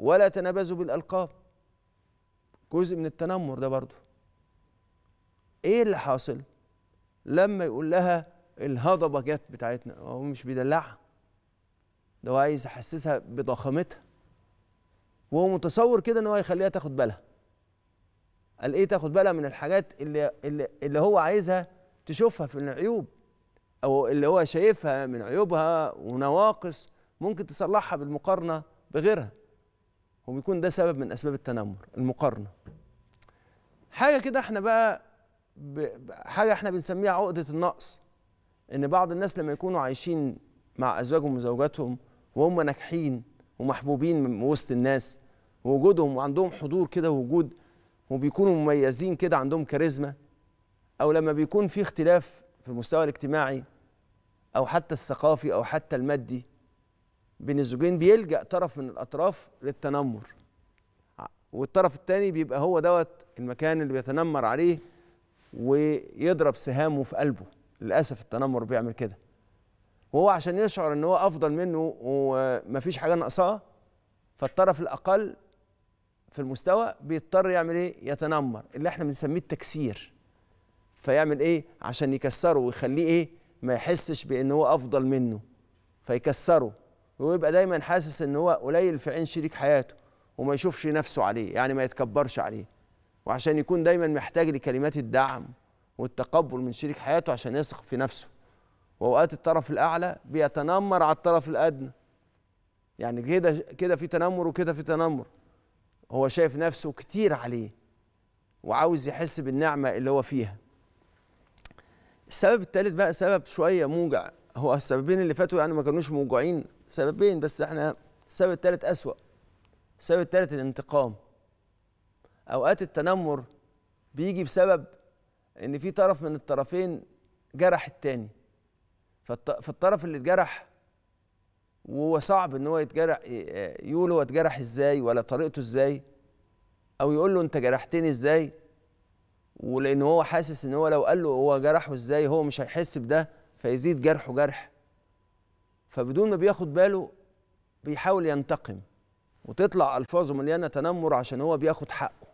ولا تنابزوا بالألقاب جزء من التنمر ده برضه ايه اللي حاصل لما يقول لها الهضبة جت بتاعتنا هو مش بيدلعها ده هو عايز يحسسها بضخامتها وهو متصور كده ان هو هيخليها تاخد بالها قال ايه تاخد بالها من الحاجات اللي اللي, اللي هو عايزها تشوفها في العيوب او اللي هو شايفها من عيوبها ونواقص ممكن تصلحها بالمقارنه بغيرها وبيكون ده سبب من اسباب التنمر المقارنه حاجه كده احنا بقى حاجه احنا بنسميها عقده النقص ان بعض الناس لما يكونوا عايشين مع ازواجهم وزوجاتهم وهم ناجحين ومحبوبين من وسط الناس ووجودهم وعندهم حضور كده ووجود وبيكونوا مميزين كده عندهم كاريزما او لما بيكون في اختلاف في المستوى الاجتماعي او حتى الثقافي او حتى المادي بين الزوجين بيلجأ طرف من الأطراف للتنمر والطرف الثاني بيبقى هو دوت المكان اللي بيتنمر عليه ويضرب سهامه في قلبه للأسف التنمر بيعمل كده وهو عشان يشعر ان هو افضل منه ومفيش حاجه ناقصاه فالطرف الاقل في المستوى بيضطر يعمل ايه يتنمر اللي احنا بنسميه التكسير فيعمل ايه عشان يكسره ويخليه ايه ما يحسش بان هو افضل منه فيكسره ويبقى دايما حاسس ان هو قليل في عين شريك حياته وما يشوفش نفسه عليه يعني ما يتكبرش عليه وعشان يكون دايما محتاج لكلمات الدعم والتقبل من شريك حياته عشان يثق في نفسه واوقات الطرف الاعلى بيتنمر على الطرف الادنى يعني كده كده في تنمر وكده في تنمر هو شايف نفسه كتير عليه وعاوز يحس بالنعمه اللي هو فيها السبب الثالث بقى سبب شويه موجع هو السببين اللي فاتوا يعني ما كانوش موجعين سببين بس احنا السبب الثالث أسوأ السبب الثالث الانتقام أوقات التنمر بيجي بسبب إن في طرف من الطرفين جرح التاني فالطرف اللي اتجرح وهو صعب ان هو يتجرح يقول هو اتجرح ازاي ولا طريقته ازاي او يقول له انت جرحتني ازاي ولان هو حاسس ان هو لو قال له هو جرحه ازاي هو مش هيحس بده فيزيد جرحه جرح فبدون ما بياخد باله بيحاول ينتقم وتطلع الفاظه مليانه تنمر عشان هو بياخد حقه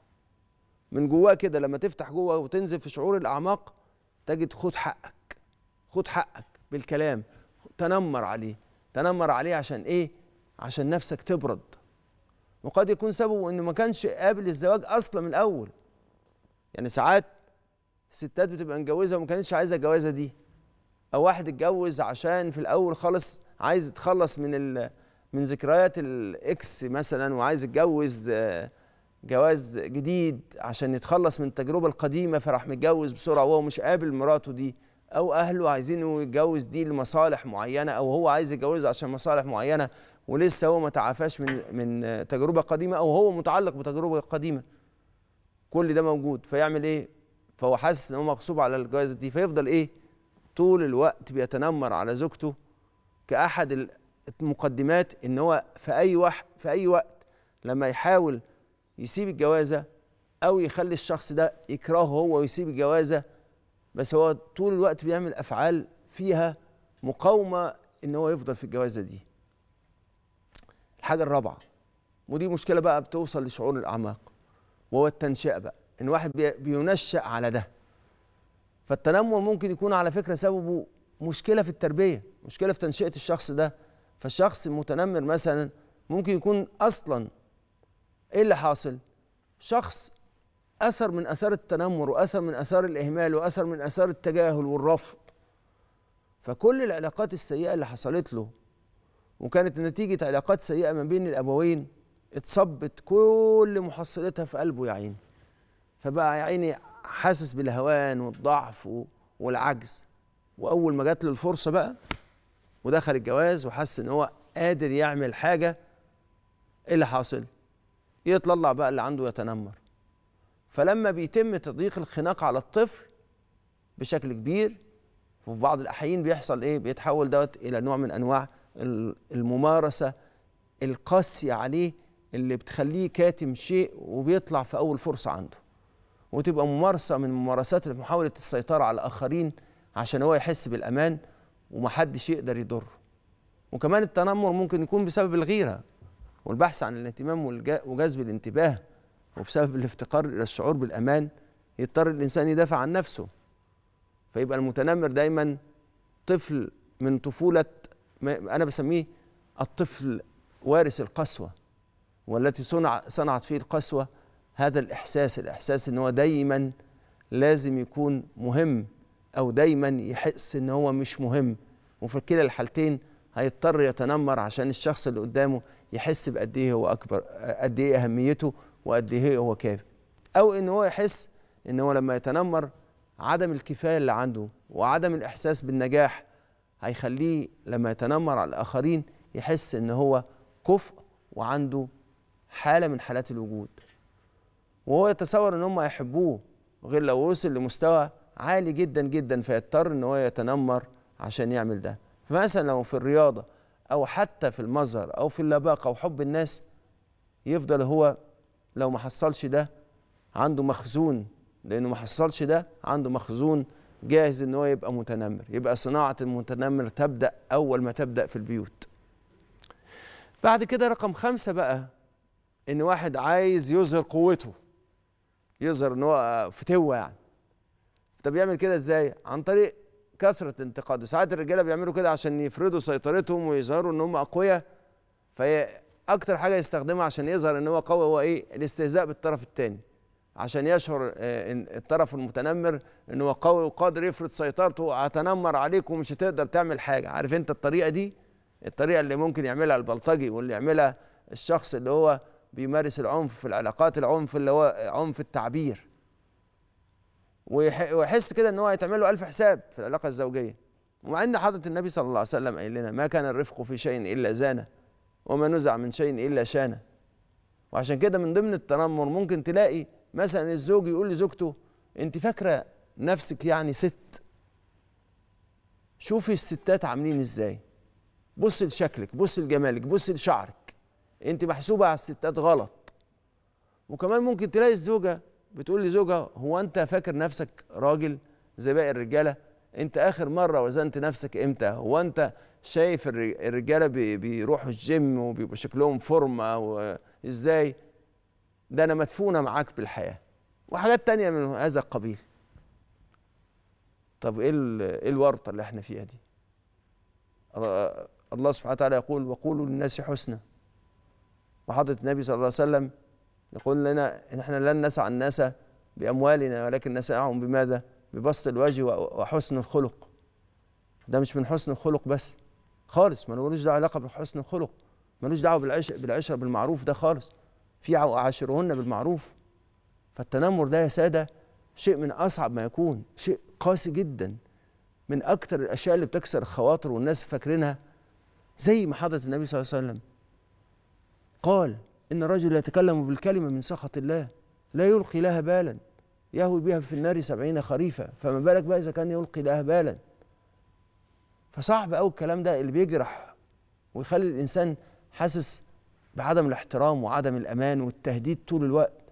من جواه كده لما تفتح جوه وتنزل في شعور الاعماق تجد خد حقك خد حقك بالكلام تنمر عليه تنمر عليه عشان ايه عشان نفسك تبرد وقد يكون سببه انه ما كانش قابل الزواج اصلا من الاول يعني ساعات الستات بتبقى متجوزه وما كانتش عايزه الجوازه دي او واحد اتجوز عشان في الاول خالص عايز يتخلص من ال... من ذكريات الاكس مثلا وعايز يتجوز آه، جواز جديد عشان يتخلص من التجربه القديمه فراح متجوز بسرعه وهو مش قابل مراته دي او اهله عايزينه يتجوز دي لمصالح معينه او هو عايز يتجوزها عشان مصالح معينه ولسه هو ما تعافاش من من تجربه قديمه او هو متعلق بتجربه قديمه كل ده موجود فيعمل ايه فهو حاسس ان هو مغصوب على الجوازه دي فيفضل ايه طول الوقت بيتنمر على زوجته كأحد المقدمات إن هو في أي وح في أي وقت لما يحاول يسيب الجوازة أو يخلي الشخص ده يكرهه هو ويسيب الجوازة بس هو طول الوقت بيعمل أفعال فيها مقاومة إن هو يفضل في الجوازة دي الحاجة الرابعة ودي مشكلة بقى بتوصل لشعور الأعماق وهو التنشئة بقى إن واحد بينشأ على ده فالتنمر ممكن يكون على فكره سببه مشكله في التربيه مشكله في تنشئه الشخص ده فالشخص المتنمر مثلا ممكن يكون اصلا ايه اللي حاصل شخص اثر من اثار التنمر واثر من اثار الاهمال واثر من اثار التجاهل والرفض فكل العلاقات السيئه اللي حصلت له وكانت نتيجه علاقات سيئه ما بين الابوين اتصبت كل محصلتها في قلبه يا عيني فبقى يا عيني حاسس بالهوان والضعف والعجز واول ما جات له الفرصه بقى ودخل الجواز وحس ان هو قادر يعمل حاجه ايه اللي حاصل يطلع بقى اللي عنده يتنمر فلما بيتم تضييق الخناق على الطفل بشكل كبير وفي بعض الاحيان بيحصل ايه بيتحول دوت الى نوع من انواع الممارسه القاسيه عليه اللي بتخليه كاتم شيء وبيطلع في اول فرصه عنده وتبقى ممارسة من ممارسات محاولة السيطرة على الآخرين عشان هو يحس بالأمان ومحدش يقدر يضره وكمان التنمر ممكن يكون بسبب الغيرة والبحث عن الاهتمام وجذب الانتباه وبسبب الافتقار إلى الشعور بالأمان يضطر الإنسان يدافع عن نفسه فيبقى المتنمر دايما طفل من طفولة أنا بسميه الطفل وارث القسوة والتي صنع صنعت فيه القسوة هذا الإحساس الإحساس إن هو دايما لازم يكون مهم أو دايما يحس إن هو مش مهم وفي كلا الحالتين هيضطر يتنمر عشان الشخص اللي قدامه يحس بقد إيه هو أكبر قد إيه أهميته وقد إيه هو كافي أو إن هو يحس إن هو لما يتنمر عدم الكفاية اللي عنده وعدم الإحساس بالنجاح هيخليه لما يتنمر على الآخرين يحس إن هو كفء وعنده حالة من حالات الوجود وهو يتصور ان هم هيحبوه غير لو وصل لمستوى عالي جدا جدا فيضطر ان هو يتنمر عشان يعمل ده فمثلا لو في الرياضه او حتى في المظهر او في اللباقه وحب الناس يفضل هو لو ما حصلش ده عنده مخزون لانه ما حصلش ده عنده مخزون جاهز ان هو يبقى متنمر يبقى صناعه المتنمر تبدا اول ما تبدا في البيوت بعد كده رقم خمسة بقى ان واحد عايز يظهر قوته يظهر ان هو فتوه يعني طب يعمل كده ازاي عن طريق كثره انتقاده ساعات الرجاله بيعملوا كده عشان يفرضوا سيطرتهم ويظهروا ان هم اقوياء فهي اكتر حاجه يستخدمها عشان يظهر ان هو قوي هو ايه الاستهزاء بالطرف الثاني عشان يشعر آه، الطرف المتنمر ان هو قوي وقادر يفرض سيطرته هتنمر عليك ومش هتقدر تعمل حاجه عارف انت الطريقه دي الطريقه اللي ممكن يعملها البلطجي واللي يعملها الشخص اللي هو بيمارس العنف في العلاقات العنف اللي هو عنف التعبير ويحس كده ان هو هيتعمل له ألف حساب في العلاقه الزوجيه ومع ان حضره النبي صلى الله عليه وسلم قال لنا ما كان الرفق في شيء الا زانه وما نزع من شيء الا شانه وعشان كده من ضمن التنمر ممكن تلاقي مثلا الزوج يقول لزوجته انت فاكره نفسك يعني ست شوفي الستات عاملين ازاي بص لشكلك بص لجمالك بص لشعرك انت محسوبه على الستات غلط وكمان ممكن تلاقي الزوجه بتقول لزوجها هو انت فاكر نفسك راجل زي باقي الرجاله انت اخر مره وزنت نفسك امتى هو انت شايف الرجاله بيروحوا الجيم وبيبقوا شكلهم فورمه وازاي ده انا مدفونه معاك بالحياه وحاجات تانية من هذا القبيل طب ايه ايه الورطه اللي احنا فيها دي الله سبحانه وتعالى يقول وقولوا للناس حسنى وحضرة النبي صلى الله عليه وسلم يقول لنا إن إحنا لن نسعى الناس بأموالنا ولكن نسعهم بماذا؟ ببسط الوجه وحسن الخلق ده مش من حسن الخلق بس خالص ما ملوش دعوه علاقه بحسن الخلق ملوش دعوه بالعشره بالعشر بالمعروف ده خالص في عاشرهن بالمعروف فالتنمر ده يا ساده شيء من اصعب ما يكون شيء قاسي جدا من اكثر الاشياء اللي بتكسر الخواطر والناس فاكرينها زي ما حضره النبي صلى الله عليه وسلم قال إن الرجل يتكلم بالكلمة من سخط الله لا يلقي لها بالا يهوي بها في النار سبعين خريفا فما بالك بقى إذا كان يلقي لها بالا فصعب أوي الكلام ده اللي بيجرح ويخلي الإنسان حاسس بعدم الاحترام وعدم الأمان والتهديد طول الوقت